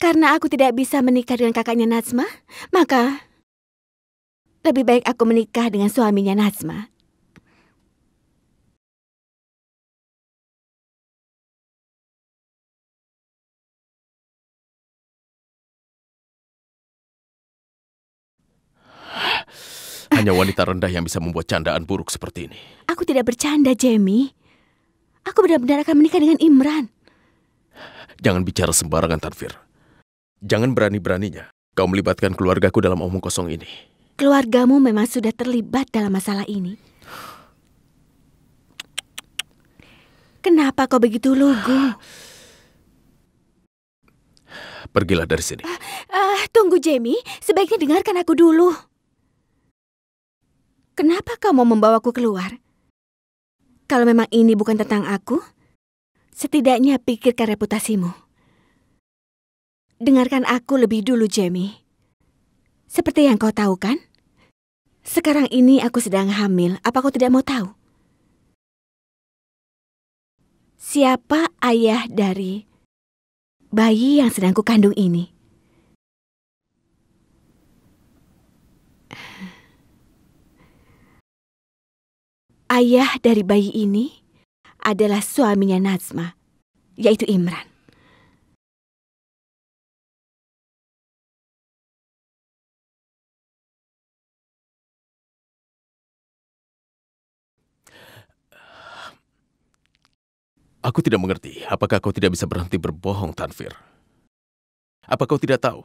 Karena aku tidak bisa menikah dengan kakaknya Nazma, maka lebih baik aku menikah dengan suaminya Nazma. Hanya wanita rendah yang bisa membuat candaan buruk seperti ini. Aku tidak bercanda, Jamie. Aku benar-benar akan menikah dengan Imran. Jangan bicara sembarangan, Tanfir. Jangan berani-beraninya kau melibatkan keluargaku dalam omong kosong ini. Keluargamu memang sudah terlibat dalam masalah ini. Kenapa kau begitu lugu? Pergilah dari sini. Uh, uh, tunggu, Jamie. Sebaiknya dengarkan aku dulu. Kenapa kau mau membawaku keluar? Kalau memang ini bukan tentang aku, setidaknya pikirkan reputasimu. Dengarkan aku lebih dulu, Jamie. Seperti yang kau tahu kan? Sekarang ini aku sedang hamil. Apa kau tidak mau tahu? Siapa ayah dari bayi yang sedang kukandung ini? Ayah dari bayi ini adalah suaminya Nazma, yaitu Imran. Aku tidak mengerti, apakah kau tidak bisa berhenti berbohong, Tanfir? Apa kau tidak tahu?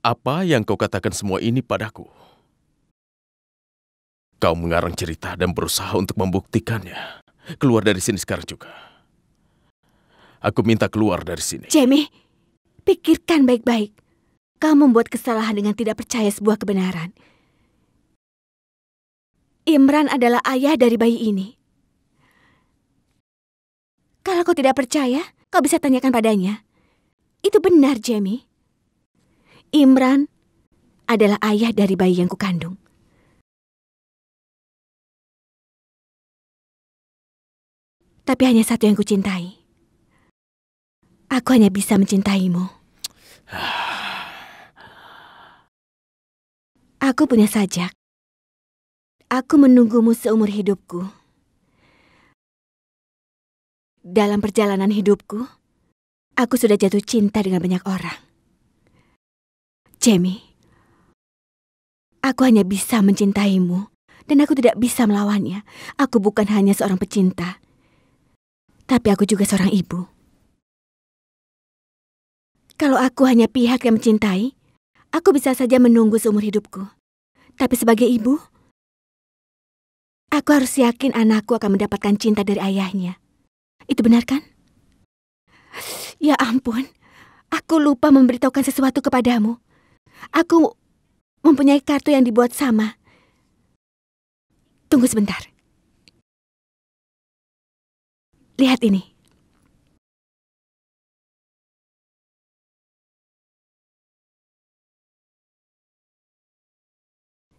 Apa yang kau katakan semua ini padaku? Kau mengarang cerita dan berusaha untuk membuktikannya. Keluar dari sini sekarang juga. Aku minta keluar dari sini. Jamie, pikirkan baik-baik. Kau membuat kesalahan dengan tidak percaya sebuah kebenaran. Imran adalah ayah dari bayi ini. Kalau kau tidak percaya, kau bisa tanyakan padanya. Itu benar, Jamie. Imran adalah ayah dari bayi yang kukandung. tapi hanya satu yang kucintai. Aku hanya bisa mencintaimu. Aku punya sajak. Aku menunggumu seumur hidupku. Dalam perjalanan hidupku, aku sudah jatuh cinta dengan banyak orang. Jamie, aku hanya bisa mencintaimu dan aku tidak bisa melawannya. Aku bukan hanya seorang pecinta, tapi aku juga seorang ibu. Kalau aku hanya pihak yang mencintai, aku bisa saja menunggu seumur hidupku. Tapi sebagai ibu, aku harus yakin anakku akan mendapatkan cinta dari ayahnya. Itu benar kan? Ya ampun, aku lupa memberitahukan sesuatu kepadamu. Aku mempunyai kartu yang dibuat sama. Tunggu sebentar. Lihat ini.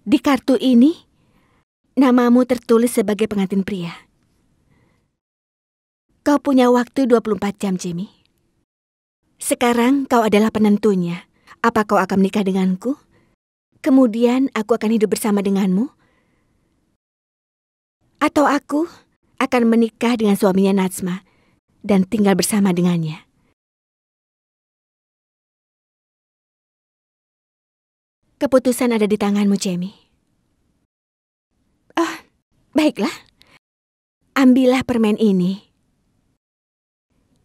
Di kartu ini, namamu tertulis sebagai pengantin pria. Kau punya waktu 24 jam, Jimmy. Sekarang kau adalah penentunya. Apa kau akan menikah denganku? Kemudian aku akan hidup bersama denganmu? Atau aku akan menikah dengan suaminya Natsma dan tinggal bersama dengannya. Keputusan ada di tanganmu, Jamie. Oh, baiklah. Ambillah permen ini.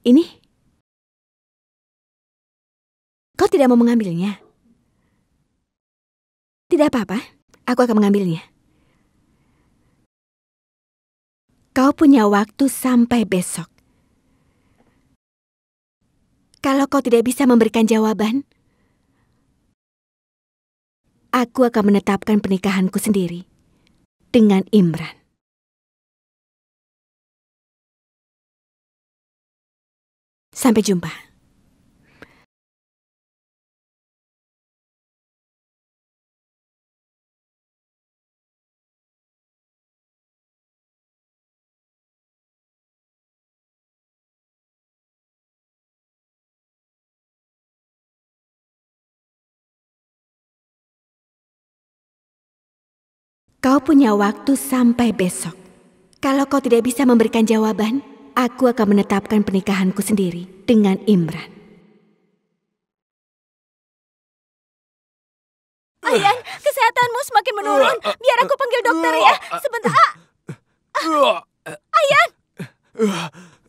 Ini? Kau tidak mau mengambilnya? Tidak apa-apa, aku akan mengambilnya. Kau punya waktu sampai besok. Kalau kau tidak bisa memberikan jawaban, aku akan menetapkan pernikahanku sendiri dengan Imran. Sampai jumpa. Kau punya waktu sampai besok. Kalau kau tidak bisa memberikan jawaban, aku akan menetapkan pernikahanku sendiri dengan Imran. Ayan, kesehatanmu semakin menurun. Biar aku panggil dokter ya. Sebentar. Ah. Ayan!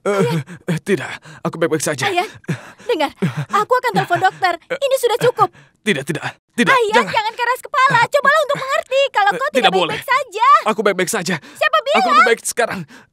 Uh, tidak, aku baik-baik saja. Ayah, dengar, aku akan telepon dokter. Ini sudah cukup. Tidak, tidak, tidak. Ayah, jangan, jangan keras kepala. Cobalah untuk mengerti kalau kau tidak baik-baik saja. Aku baik-baik saja. Siapa bilang? Aku baik sekarang.